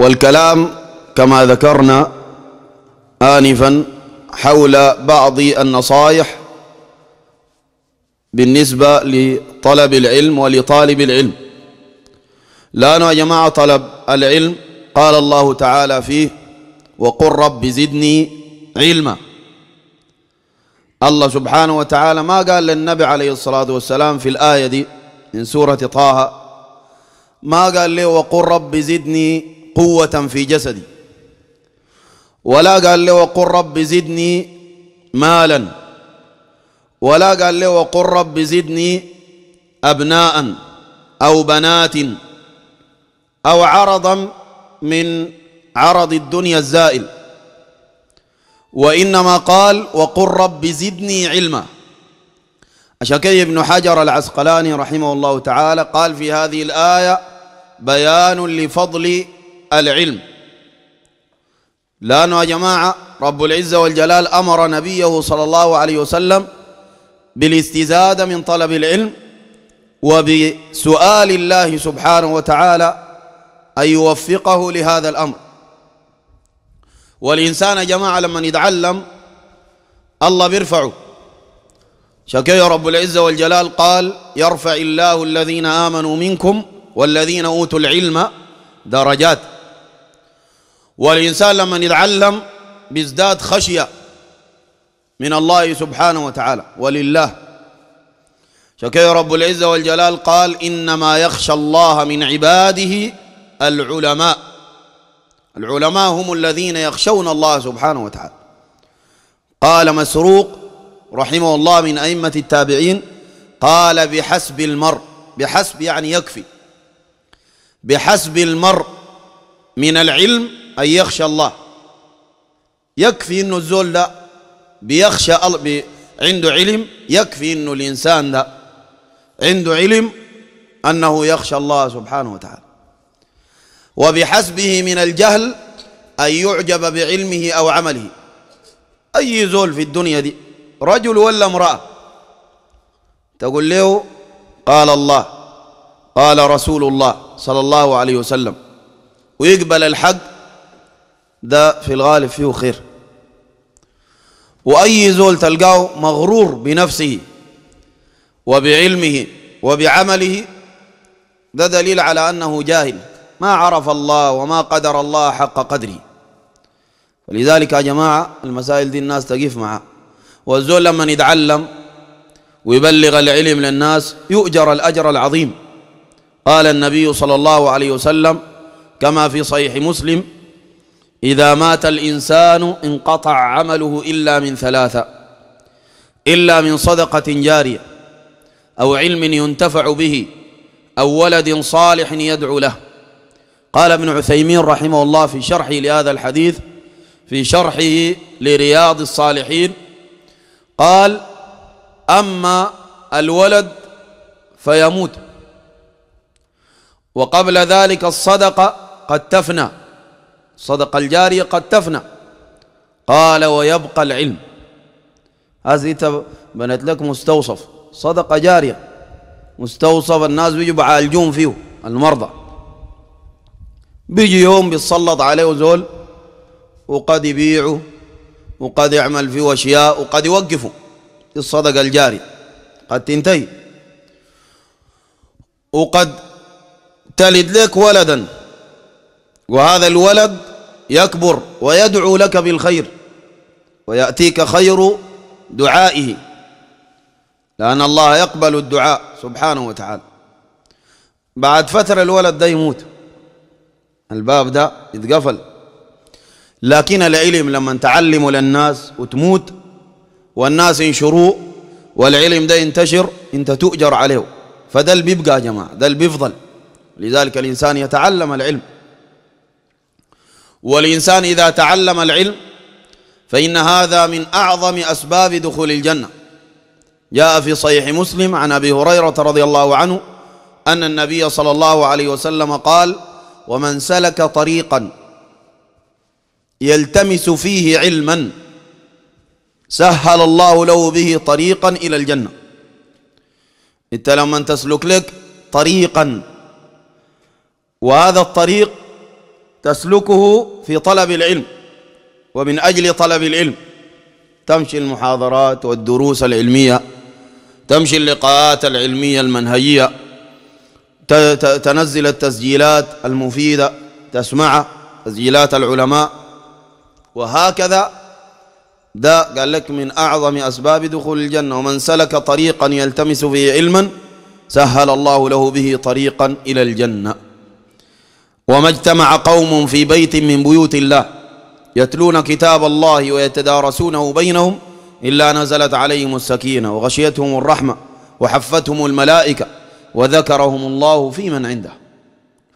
والكلام كما ذكرنا آنفا حول بعض النصائح بالنسبة لطلب العلم ولطالب العلم لأنه يا جماعة طلب العلم قال الله تعالى فيه وقل رب زدني علما الله سبحانه وتعالى ما قال للنبي عليه الصلاة والسلام في الآية دي من سورة طه ما قال له وقل رب زدني قوة في جسدي ولا قال له وقل رب زدني مالا ولا قال له وقل رب زدني أبناء أو بنات أو عرضا من عرض الدنيا الزائل وإنما قال وقل رب زدني علما أشكي ابن حجر العسقلاني رحمه الله تعالى قال في هذه الآية بيان لفضل العلم لأنه يا جماعة رب العزة والجلال أمر نبيه صلى الله عليه وسلم بالاستزادة من طلب العلم وبسؤال الله سبحانه وتعالى أن يوفقه لهذا الأمر والإنسان يا جماعة لما يتعلم الله بيرفعه شكي رب العزة والجلال قال يرفع الله الذين آمنوا منكم والذين أوتوا العلم درجات والإنسان لما يتعلم بيزداد خشية من الله سبحانه وتعالى ولله شكي رب العزة والجلال قال إنما يخشى الله من عباده العلماء العلماء هم الذين يخشون الله سبحانه وتعالى قال مسروق رحمه الله من أئمة التابعين قال بحسب المرء بحسب يعني يكفي بحسب المرء من العلم أن يخشى الله يكفي إنه الزول ده بيخشى بي عنده علم يكفي إنه الإنسان ده عنده علم أنه يخشى الله سبحانه وتعالى وبحسبه من الجهل أن يعجب بعلمه أو عمله أي زول في الدنيا دي رجل ولا امرأة تقول له قال الله قال رسول الله صلى الله عليه وسلم ويقبل الحق ده في الغالب فيه خير وأي زول تلقاه مغرور بنفسه وبعلمه وبعمله ده دليل على أنه جاهل ما عرف الله وما قدر الله حق قدره ولذلك يا جماعة المسائل دي الناس تقف معها والزول لما يتعلم ويبلغ العلم للناس يؤجر الأجر العظيم قال النبي صلى الله عليه وسلم كما في صحيح مسلم إذا مات الإنسان انقطع عمله إلا من ثلاثة إلا من صدقة جارية أو علم ينتفع به أو ولد صالح يدعو له قال ابن عثيمين رحمه الله في شرحه لهذا الحديث في شرحه لرياض الصالحين قال أما الولد فيموت وقبل ذلك الصدقة قد تفنى صدق الجارية قد تفنى قال ويبقى العلم هذه بنت لك مستوصف صدقة جارية مستوصف الناس بيجوا بعالجون فيه المرضى بيجي يوم بيتسلط عليه زول وقد يبيعه وقد يعمل فيه أشياء وقد يوقفه الصدقة الجارية قد تنتهي وقد تلد لك ولدا وهذا الولد يكبر ويدعو لك بالخير ويأتيك خير دعائه لأن الله يقبل الدعاء سبحانه وتعالى بعد فترة الولد ده يموت الباب ده يتقفل لكن العلم لما تعلمه للناس وتموت والناس ينشروه والعلم ده ينتشر انت تؤجر عليه فده اللي بيبقى يا جماعه ده اللي بيفضل لذلك الانسان يتعلم العلم والإنسان إذا تعلم العلم فإن هذا من أعظم أسباب دخول الجنة جاء في صحيح مسلم عن أبي هريرة رضي الله عنه أن النبي صلى الله عليه وسلم قال ومن سلك طريقا يلتمس فيه علما سهل الله له به طريقا إلى الجنة انت لما تسلك لك طريقا وهذا الطريق تسلكه في طلب العلم ومن أجل طلب العلم تمشي المحاضرات والدروس العلمية تمشي اللقاءات العلمية المنهجية تنزل التسجيلات المفيدة تسمع تسجيلات العلماء وهكذا ده قال لك من أعظم أسباب دخول الجنة ومن سلك طريقا يلتمس فيه علما سهل الله له به طريقا إلى الجنة وما اجتمع قوم في بيت من بيوت الله يتلون كتاب الله ويتدارسونه بينهم إلا نزلت عليهم السكينة وغشيتهم الرحمة وحفتهم الملائكة وذكرهم الله في من عنده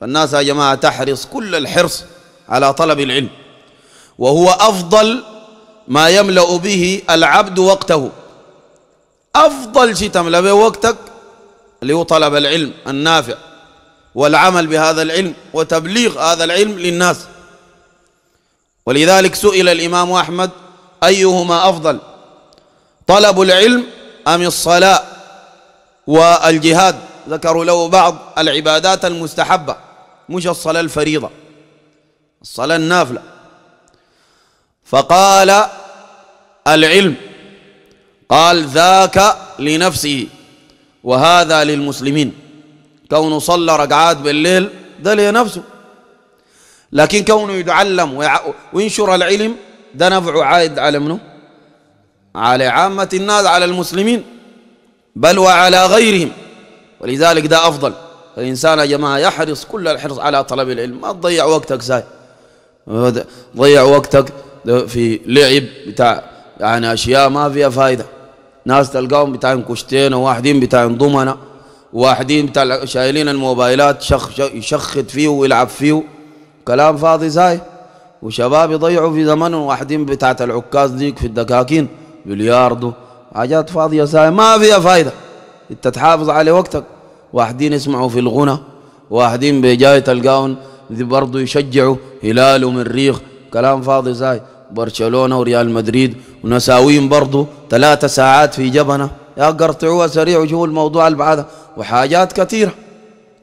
فالناس يا جماعة تحرص كل الحرص على طلب العلم وهو أفضل ما يملأ به العبد وقته أفضل شيء تملأ به وقتك اللي هو طلب العلم النافع والعمل بهذا العلم وتبليغ هذا العلم للناس ولذلك سئل الإمام أحمد أيهما أفضل طلب العلم أم الصلاة والجهاد ذكروا له بعض العبادات المستحبة مش الصلاة الفريضة الصلاة النافلة فقال العلم قال ذاك لنفسه وهذا للمسلمين كونه صلى ركعات بالليل ده نفسه لكن كونه يتعلم وينشر العلم ده نفعه عائد على منه على عامة الناس على المسلمين بل وعلى غيرهم ولذلك ده أفضل الإنسان يا جماعة يحرص كل الحرص على طلب العلم ما تضيع وقتك زي ضيع وقتك في لعب بتاع يعني أشياء ما فيها فايدة ناس تلقاهم بتاعين كشتين وواحدين بتاعين ضمنه واحدين بتاع شايلين الموبايلات شخ يشخط فيه ويلعب فيه كلام فاضي زاي وشباب يضيعوا في زمنهم واحدين بتاعت العكاز ديك في الدكاكين بلياردو حاجات فاضية زاي ما فيها فايدة انت تحافظ على وقتك واحدين يسمعوا في الغنى واحدين بجاي تلقاهم برضه يشجعوا هلال ومريخ كلام فاضي زاي برشلونة وريال مدريد ونساوين برضه ثلاثة ساعات في جبنة يا قرطعوها سريع وشوفوا الموضوع البعادة وحاجات كثيرة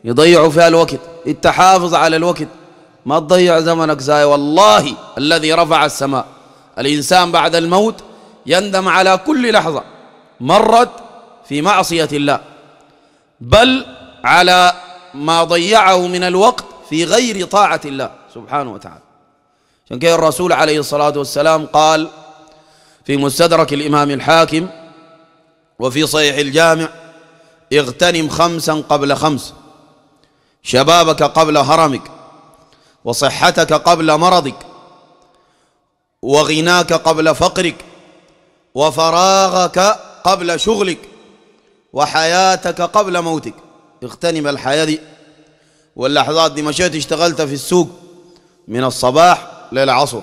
يضيعوا فيها الوقت انت حافظ على الوقت ما تضيع زمنك زاي والله الذي رفع السماء الإنسان بعد الموت يندم على كل لحظة مرت في معصية الله بل على ما ضيعه من الوقت في غير طاعة الله سبحانه وتعالى عشان كده الرسول عليه الصلاة والسلام قال في مستدرك الإمام الحاكم وفي صحيح الجامع اغتنم خمسا قبل خمس شبابك قبل هرمك وصحتك قبل مرضك وغناك قبل فقرك وفراغك قبل شغلك وحياتك قبل موتك اغتنم الحياة دي واللحظات دي مشيت اشتغلت في السوق من الصباح للعصر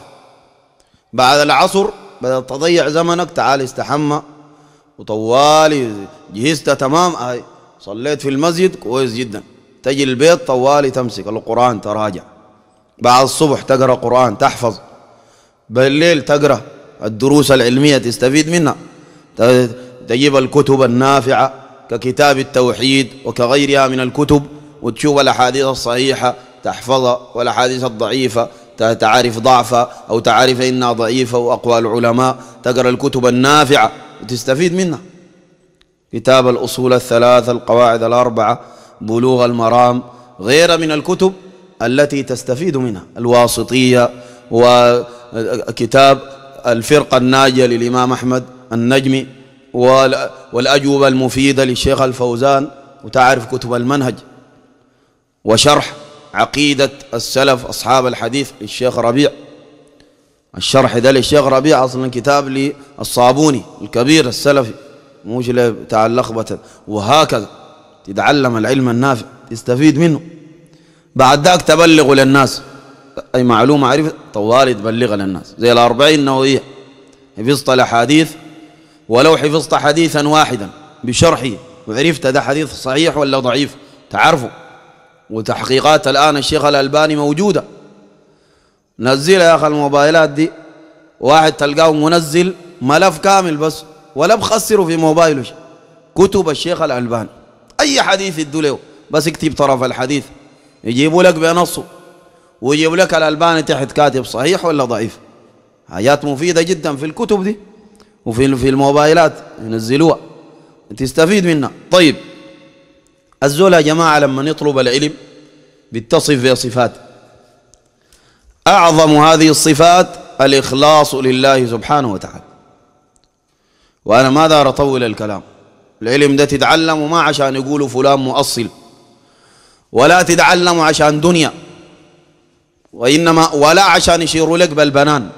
بعد العصر بدأت تضيع زمنك تعال استحمى وطوالي جهزتها تمام هاي آه، صليت في المسجد كويس جدا تجي البيت طوالي تمسك القرآن تراجع بعد الصبح تقرأ قرآن تحفظ بالليل تقرأ الدروس العلمية تستفيد منها تجيب الكتب النافعة ككتاب التوحيد وكغيرها من الكتب وتشوف الأحاديث الصحيحة تحفظها والأحاديث الضعيفة تعرف ضعفها أو تعرف إنها ضعيفة وأقوال العلماء تقرأ الكتب النافعة وتستفيد منها كتاب الأصول الثلاثة القواعد الأربعة بلوغ المرام غير من الكتب التي تستفيد منها الواسطية وكتاب الفرقة الناجية للإمام أحمد النجمي والأجوبة المفيدة للشيخ الفوزان وتعرف كتب المنهج وشرح عقيدة السلف أصحاب الحديث للشيخ ربيع الشرح ده للشيخ ربيع أصلا كتاب للصابوني الكبير السلفي موش بتاع اللخبطة وهكذا تتعلم العلم النافع تستفيد منه بعد ذاك تبلغ للناس أي معلومة عرفت طوال تبلغ للناس زي الأربعين نووية حفظت الأحاديث ولو حفظت حديثا واحدا بشرحه وعرفت ده حديث صحيح ولا ضعيف تعرفه وتحقيقات الآن الشيخ الألباني موجودة نزل يا أخي الموبايلات دي واحد تلقاه منزل ملف كامل بس ولا بخسره في موبايله كتب الشيخ الألبان أي حديث يدوا له بس اكتب طرف الحديث يجيبوا لك بنصه ويجيبوا لك الألباني تحت كاتب صحيح ولا ضعيف حاجات مفيدة جدا في الكتب دي وفي في الموبايلات ينزلوها تستفيد منها طيب الزول يا جماعة لما يطلب العلم بيتصف بصفات أعظم هذه الصفات الإخلاص لله سبحانه وتعالى وأنا ما دار أطول الكلام العلم ده تتعلم ما عشان يقولوا فلان مؤصل ولا تتعلم عشان دنيا وإنما ولا عشان يشيروا لك بالبنان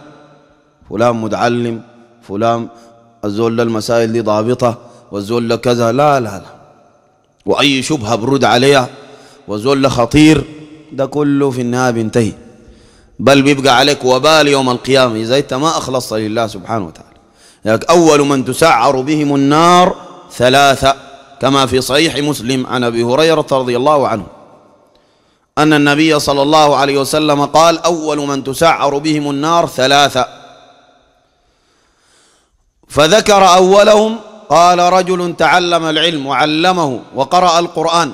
فلان متعلم فلان الزول المسائل دي ضابطة والزول كذا لا لا لا وأي شبهة برد عليها وزول خطير ده كله في النهاية بينتهي بل بيبقى عليك وبال يوم القيامة إذا أنت ما أخلصت لله سبحانه وتعالى لك أول من تسعر بهم النار ثلاثة كما في صحيح مسلم عن أبي هريرة رضي الله عنه أن النبي صلى الله عليه وسلم قال أول من تسعر بهم النار ثلاثة فذكر أولهم قال رجل تعلم العلم وعلمه وقرأ القرآن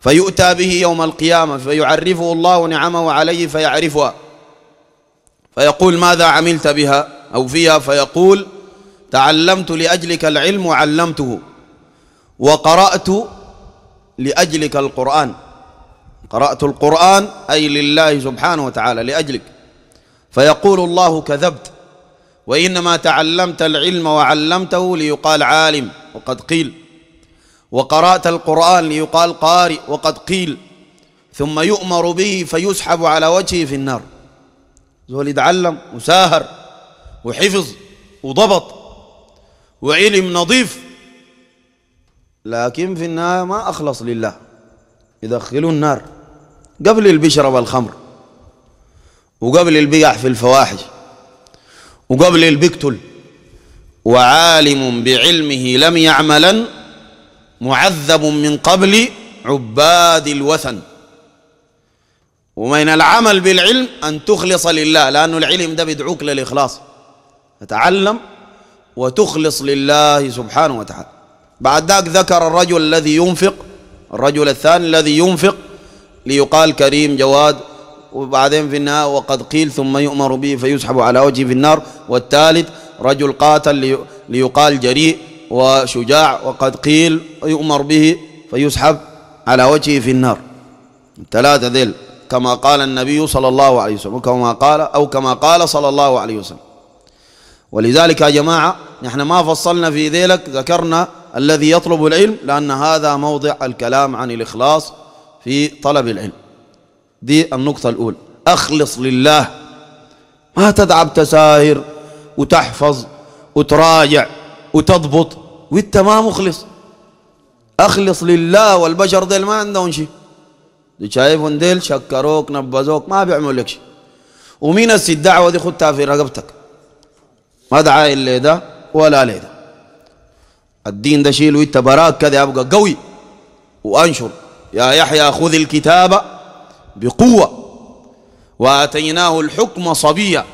فيؤتى به يوم القيامة فيعرفه الله نعمه عليه فيعرفها فيقول ماذا عملت بها أو فيها فيقول تعلمت لأجلك العلم وعلمته وقرأت لأجلك القرآن قرأت القرآن أي لله سبحانه وتعالى لأجلك فيقول الله كذبت وإنما تعلمت العلم وعلمته ليقال عالم وقد قيل وقرأت القرآن ليقال قارئ وقد قيل ثم يؤمر به فيسحب على وجهه في النار زول يتعلم وساهر وحفظ وضبط وعلم نظيف لكن في النهاية ما أخلص لله يدخلوا النار قبل البشرة والخمر وقبل اللي في الفواحش وقبل اللي بيقتل وعالم بعلمه لم يعملن معذب من قبل عباد الوثن ومن العمل بالعلم أن تخلص لله لأن العلم ده بيدعوك للإخلاص تتعلم وتخلص لله سبحانه وتعالى بعد ذاك ذكر الرجل الذي ينفق الرجل الثاني الذي ينفق ليقال كريم جواد وبعدين في النهاية وقد قيل ثم يؤمر به فيسحب على وجهه في النار والثالث رجل قاتل ليقال جريء وشجاع وقد قيل يؤمر به فيسحب على وجهه في النار ثلاثة ذل كما قال النبي صلى الله عليه وسلم كما قال أو كما قال صلى الله عليه وسلم ولذلك يا جماعة نحن ما فصلنا في ذلك ذكرنا الذي يطلب العلم لأن هذا موضع الكلام عن الإخلاص في طلب العلم دي النقطة الأولى أخلص لله ما تتعب تساهر وتحفظ وتراجع وتضبط وانت ما مخلص اخلص لله والبشر ديل ما عندهم شيء شايفهم ديل شكروك نبذوك ما بيعملوا لك شيء ومين الدعوه دي خدتها في رقبتك ما دعا اللي ده ولا لي ده الدين ده شيل وانت براك كذا ابقى قوي وانشر يا يحيى خذ الكتاب بقوه واتيناه الحكم صبيا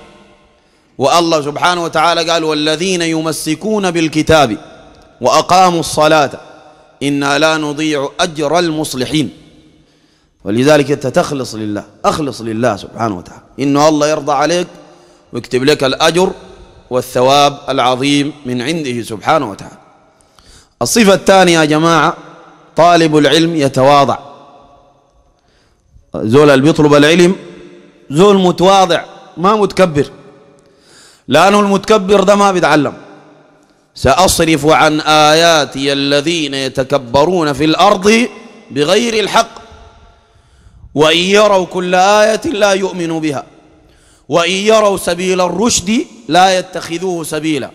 والله سبحانه وتعالى قال والذين يمسكون بالكتاب وأقاموا الصلاة إنا لا نضيع أجر المصلحين ولذلك أنت تخلص لله أخلص لله سبحانه وتعالى إنه الله يرضى عليك ويكتب لك الأجر والثواب العظيم من عنده سبحانه وتعالى الصفة الثانية يا جماعة طالب العلم يتواضع زول اللي بيطلب العلم زول متواضع ما متكبر لأنه المتكبر ده ما بيتعلم سأصرف عن آياتي الذين يتكبرون في الأرض بغير الحق وإن يروا كل آية لا يؤمنوا بها وإن يروا سبيل الرشد لا يتخذوه سبيلا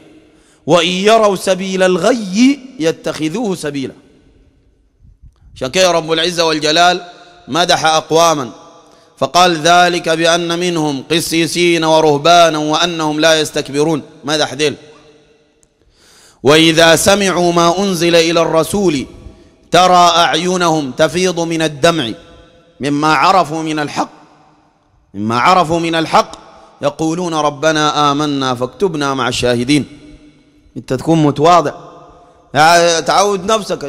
وإن يروا سبيل الغي يتخذوه سبيلا عشان رب العزة والجلال مدح أقواما فقال ذلك بأن منهم قسيسين ورهبانا وأنهم لا يستكبرون ماذا حديل وإذا سمعوا ما أنزل إلى الرسول ترى أعينهم تفيض من الدمع مما عرفوا من الحق مما عرفوا من الحق يقولون ربنا آمنا فاكتبنا مع الشاهدين أنت تكون متواضع تعود نفسك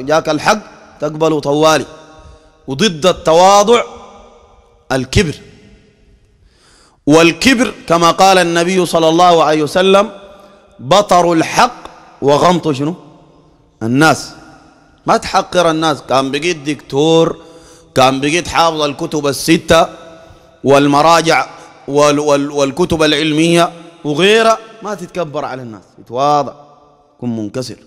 جاك الحق تقبله طوالي وضد التواضع الكبر والكبر كما قال النبي صلى الله عليه وسلم بطر الحق وغمط شنو الناس ما تحقر الناس كان بقيت دكتور كان بقيت حافظ الكتب الستة والمراجع وال وال والكتب العلمية وغيرها ما تتكبر على الناس يتواضع كن منكسر